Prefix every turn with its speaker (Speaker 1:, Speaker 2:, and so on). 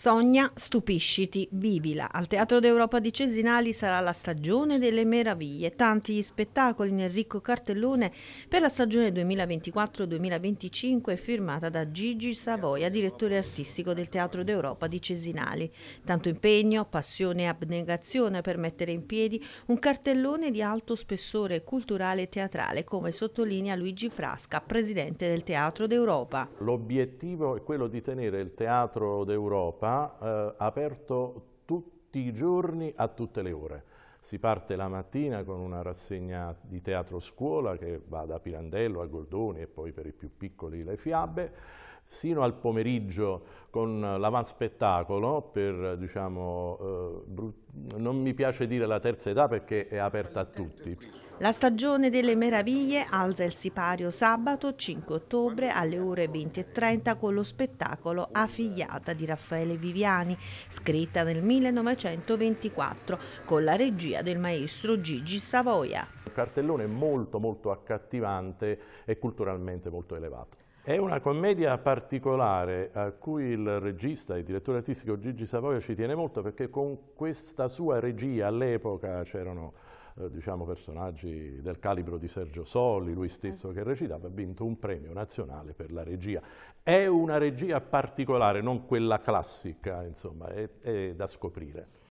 Speaker 1: Sogna, stupisciti, Bibila. Al Teatro d'Europa di Cesinali sarà la stagione delle meraviglie. Tanti gli spettacoli nel ricco cartellone per la stagione 2024-2025 firmata da Gigi Savoia, direttore artistico del Teatro d'Europa di Cesinali. Tanto impegno, passione e abnegazione per mettere in piedi un cartellone di alto spessore culturale e teatrale, come sottolinea Luigi Frasca, presidente del
Speaker 2: Teatro d'Europa. L'obiettivo è quello di tenere il Teatro d'Europa fa eh, aperto tutti i giorni a tutte le ore. Si parte la mattina con una rassegna di teatro scuola che va da Pirandello a Goldoni e poi per i più piccoli le fiabe, sino al pomeriggio con l'avanspettacolo per, diciamo, eh, non mi piace dire la terza età perché è aperta a tutti.
Speaker 1: La stagione delle meraviglie alza il sipario sabato 5 ottobre alle ore 20.30 con lo spettacolo Affigliata di Raffaele Viviani, scritta nel 1924 con la regia del maestro Gigi Savoia. Un
Speaker 2: cartellone molto molto accattivante e culturalmente molto elevato. È una commedia particolare a cui il regista e direttore artistico Gigi Savoia ci tiene molto perché con questa sua regia all'epoca c'erano eh, diciamo, personaggi del calibro di Sergio Solli, lui stesso eh. che recitava, ha vinto un premio nazionale per la regia. È una regia particolare, non
Speaker 1: quella classica, insomma, è, è da scoprire.